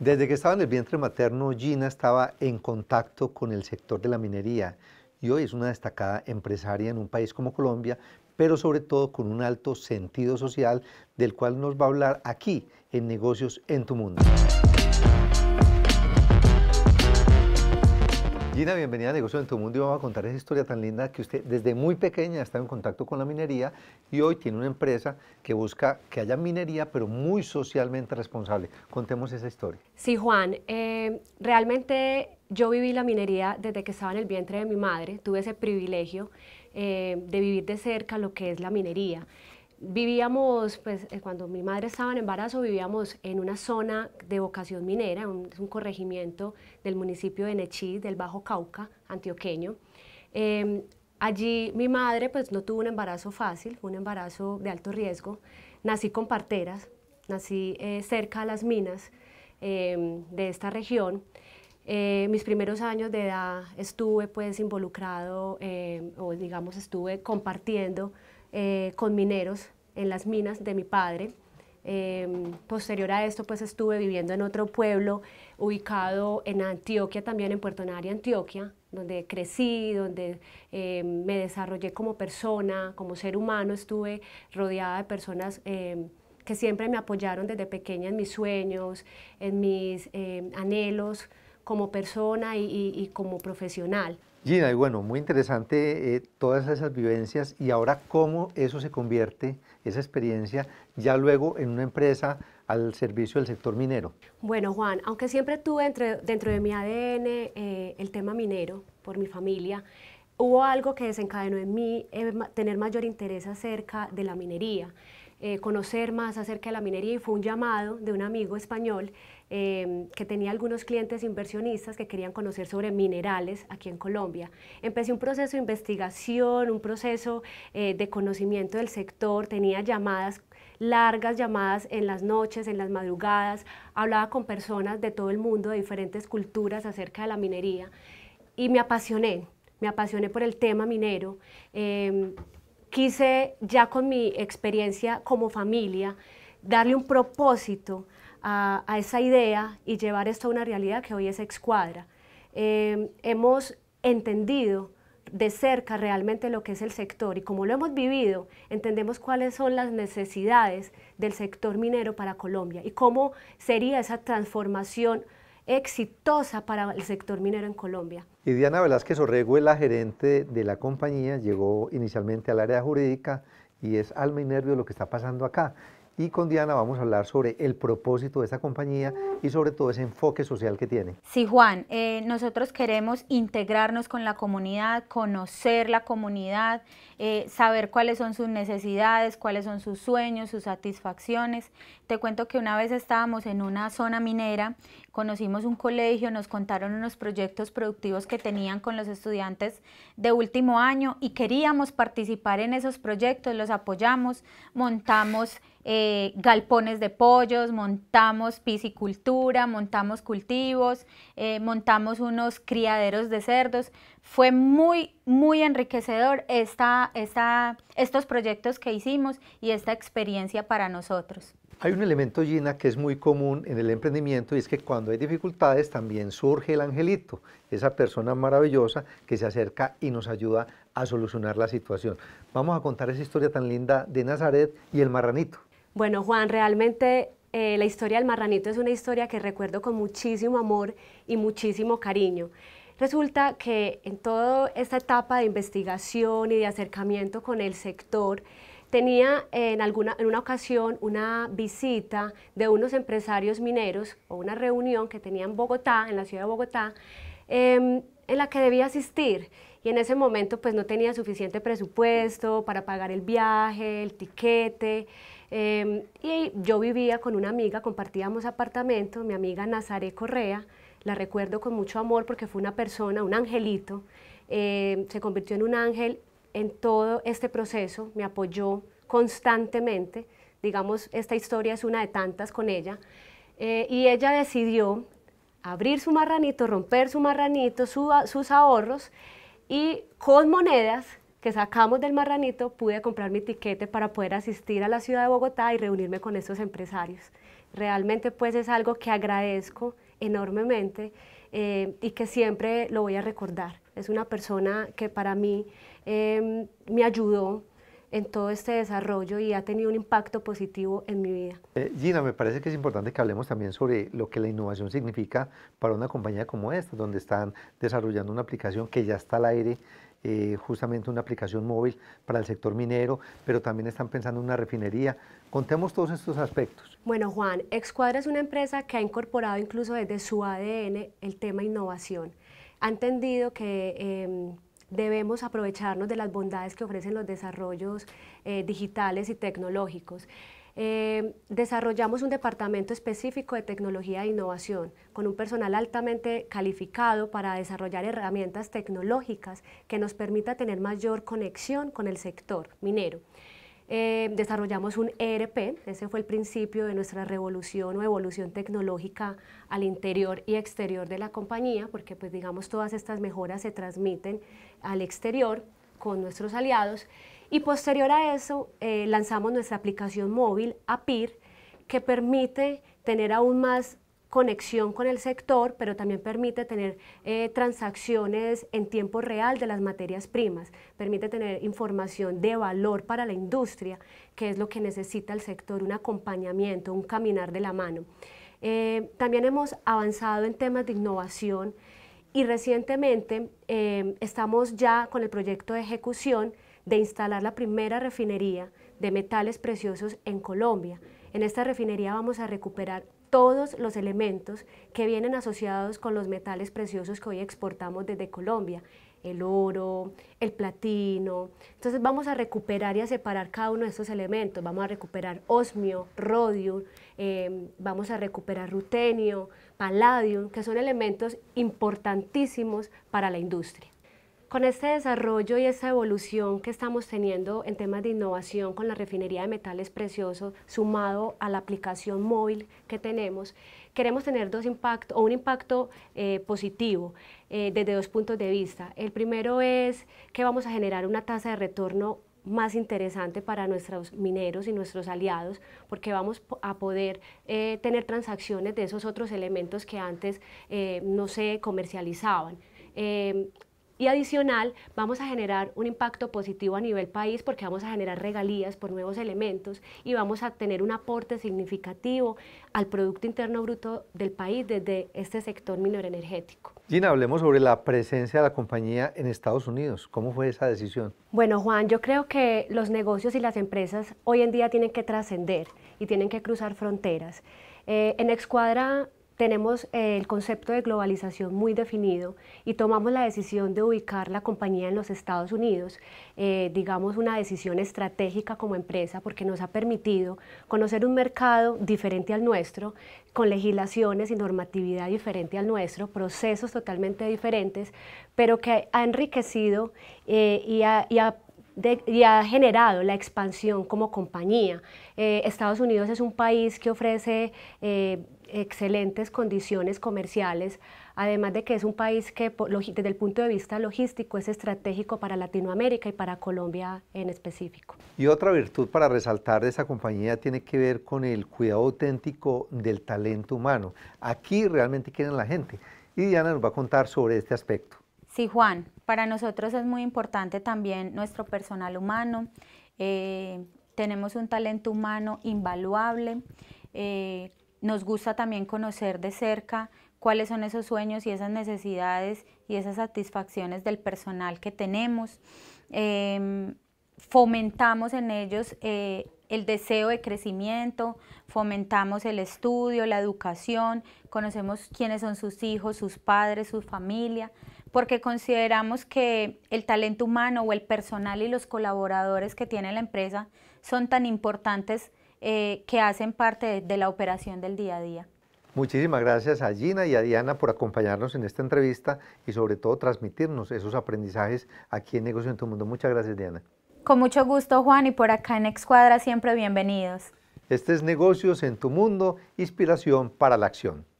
Desde que estaba en el vientre materno, Gina estaba en contacto con el sector de la minería y hoy es una destacada empresaria en un país como Colombia, pero sobre todo con un alto sentido social del cual nos va a hablar aquí en Negocios en tu Mundo. Gina, bienvenida a Negocios en tu Mundo y vamos a contar esa historia tan linda que usted desde muy pequeña ha estado en contacto con la minería y hoy tiene una empresa que busca que haya minería pero muy socialmente responsable. Contemos esa historia. Sí, Juan, eh, realmente yo viví la minería desde que estaba en el vientre de mi madre, tuve ese privilegio eh, de vivir de cerca lo que es la minería vivíamos, pues eh, cuando mi madre estaba en embarazo, vivíamos en una zona de vocación minera, un, es un corregimiento del municipio de Nechí, del Bajo Cauca, antioqueño. Em, allí mi madre pues no tuvo un embarazo fácil, un embarazo de alto riesgo. Nací con parteras, nací eh, cerca a las minas em, de esta región. Eh, mis primeros años de edad estuve pues involucrado em, o digamos estuve compartiendo eh, con mineros en las minas de mi padre. Em, posterior a esto, pues estuve viviendo en otro pueblo ubicado en Antioquia, también en Puerto Nari, Antioquia, donde crecí, donde em, me desarrollé como persona, como ser humano, estuve rodeada de personas em, que siempre me apoyaron desde pequeña en mis sueños, en mis anhelos como persona y, como profesional. Gina, y bueno, muy interesante eh, todas esas vivencias y ahora cómo eso se convierte, esa experiencia, ya luego en una empresa al servicio del sector minero. Bueno, Juan, aunque siempre tuve entre, dentro de mi ADN eh, el tema minero por mi familia, hubo algo que desencadenó en mí eh, tener mayor interés acerca de la minería. Eh, conocer más acerca de la minería y fue un llamado de un amigo español em, que tenía algunos clientes inversionistas que querían conocer sobre minerales aquí en Colombia. Empecé un proceso de investigación, un proceso eh, de conocimiento del sector, tenía llamadas largas llamadas en las noches, en las madrugadas, hablaba con personas de todo el mundo, de diferentes culturas acerca de la minería y me apasioné, me apasioné por el tema minero. Em, quise ya con mi experiencia como familia darle un propósito a, esa idea y llevar esto a una realidad que hoy es Excuadra. Em, hemos entendido de cerca realmente lo que es el sector y como lo hemos vivido, entendemos cuáles son las necesidades del sector minero para Colombia y cómo sería esa transformación exitosa para el sector minero en Colombia. Y Diana Velázquez Orrego la gerente de la compañía, llegó inicialmente al área jurídica y es alma y nervio lo que está pasando acá. Y con Diana vamos a hablar sobre el propósito de esa compañía y sobre todo ese enfoque social que tiene. Sí, Juan, eh, nosotros queremos integrarnos con la comunidad, conocer la comunidad, eh, saber cuáles son sus necesidades, cuáles son sus sueños, sus satisfacciones. Te cuento que una vez estábamos en una zona minera conocimos un colegio, nos contaron unos proyectos productivos que tenían con los estudiantes de último año y queríamos participar en esos proyectos, los apoyamos, montamos eh, galpones de pollos, montamos piscicultura, montamos cultivos, eh, montamos unos criaderos de cerdos. Fue muy, muy enriquecedor estos proyectos que hicimos y esta experiencia para nosotros. Hay un elemento, Gina, que es muy común en el emprendimiento y es que cuando hay dificultades también surge el angelito, esa persona maravillosa que se acerca y nos ayuda a solucionar la situación. Vamos a contar esa historia tan linda de Nazaret y el marranito. Bueno, Juan, realmente eh, la historia del marranito es una historia que recuerdo con muchísimo amor y muchísimo cariño. Resulta que en toda esta etapa de investigación y de acercamiento con el sector, tenía en, alguna, en una ocasión una visita de unos empresarios mineros o una reunión que tenía en Bogotá, en la ciudad de Bogotá, em, en la que debía asistir y en ese momento pues no tenía suficiente presupuesto para pagar el viaje, el tiquete em, y yo vivía con una amiga, compartíamos apartamento, mi amiga Nazaré Correa, la recuerdo con mucho amor porque fue una persona, un angelito, em, se convirtió en un ángel en todo este proceso, me apoyó constantemente, digamos, esta historia es una de tantas con ella, eh, y ella decidió abrir su marranito, romper su marranito, sus ahorros, y con monedas que sacamos del marranito pude comprar mi tiquete para poder asistir a la ciudad de Bogotá y reunirme con estos empresarios. Realmente pues es algo que agradezco enormemente eh, y que siempre lo voy a recordar. Es una persona que para mí eh, me ayudó en todo este desarrollo y ha tenido un impacto positivo en mi vida. Eh, Gina, me parece que es importante que hablemos también sobre lo que la innovación significa para una compañía como esta, donde están desarrollando una aplicación que ya está al aire eh, justamente una aplicación móvil para el sector minero, pero también están pensando en una refinería. Contemos todos estos aspectos. Bueno, Juan, Excuadra es una empresa que ha incorporado incluso desde su ADN el tema innovación. Ha entendido que em, debemos aprovecharnos de las bondades que ofrecen los desarrollos eh, digitales y tecnológicos. Eh, desarrollamos un departamento específico de tecnología e innovación con un personal altamente calificado para desarrollar herramientas tecnológicas que nos permita tener mayor conexión con el sector minero. Eh, desarrollamos un ERP, ese fue el principio de nuestra revolución o evolución tecnológica al interior y exterior de la compañía, porque pues digamos todas estas mejoras se transmiten al exterior con nuestros aliados y posterior a eso eh, lanzamos nuestra aplicación móvil APIR que permite tener aún más conexión con el sector, pero también permite tener eh, transacciones en tiempo real de las materias primas, permite tener información de valor para la industria, que es lo que necesita el sector, un acompañamiento, un caminar de la mano. Eh, también hemos avanzado en temas de innovación y recientemente eh, estamos ya con el proyecto de ejecución de instalar la primera refinería de metales preciosos en Colombia. En esta refinería vamos a recuperar todos los elementos que vienen asociados con los metales preciosos que hoy exportamos desde Colombia, el oro, el platino. Entonces vamos a recuperar y a separar cada uno de estos elementos. Vamos a recuperar osmio, rodio, em, vamos a recuperar rutenio, palladium, que son elementos importantísimos para la industria. Con este desarrollo y esta evolución que estamos teniendo en temas de innovación con la refinería de metales preciosos, sumado a la aplicación móvil que tenemos, queremos tener dos impactos, o un impacto eh, positivo eh, desde dos puntos de vista. El primero es que vamos a generar una tasa de retorno más interesante para nuestros mineros y nuestros aliados, porque vamos a poder eh, tener transacciones de esos otros elementos que antes no se comercializaban. Y adicional, vamos a generar un impacto positivo a nivel país porque vamos a generar regalías por nuevos elementos y vamos a tener un aporte significativo al Producto Interno Bruto del país desde este sector energético. Gina, hablemos sobre la presencia de la compañía en Estados Unidos. ¿Cómo fue esa decisión? Bueno, Juan, yo creo que los negocios y las empresas hoy en día tienen que trascender y tienen que cruzar fronteras. Eh, en Excuadra tenemos eh, el concepto de globalización muy definido y tomamos la decisión de ubicar la compañía en los Estados Unidos, eh, digamos una decisión estratégica como empresa porque nos ha permitido conocer un mercado diferente al nuestro, con legislaciones y normatividad diferente al nuestro, procesos totalmente diferentes, pero que ha enriquecido eh, y ha, generado la expansión como compañía. Estados Unidos es un país que ofrece excelentes condiciones comerciales, además de que es un país que desde el punto de vista logístico es estratégico para Latinoamérica y para Colombia en específico. Y otra virtud para resaltar de esa compañía tiene que ver con el cuidado auténtico del talento humano. Aquí realmente quieren la gente y Diana nos va a contar sobre este aspecto. Sí, Juan, para nosotros es muy importante también nuestro personal humano. Eh, tenemos un talento humano invaluable. Eh, nos gusta también conocer de cerca cuáles son esos sueños y esas necesidades y esas satisfacciones del personal que tenemos. Em, fomentamos en ellos eh, el deseo de crecimiento, fomentamos el estudio, la educación, conocemos quiénes son sus hijos, sus padres, su familia, porque consideramos que el talento humano o el personal y los colaboradores que tiene la empresa son tan importantes eh, que hacen parte de, la operación del día a día. Muchísimas gracias a Gina y a Diana por acompañarnos en esta entrevista y sobre todo transmitirnos esos aprendizajes aquí en Negocios en tu Mundo. Muchas gracias Diana. Con mucho gusto Juan y por acá en Excuadra siempre bienvenidos. Este es Negocios en tu Mundo, inspiración para la acción.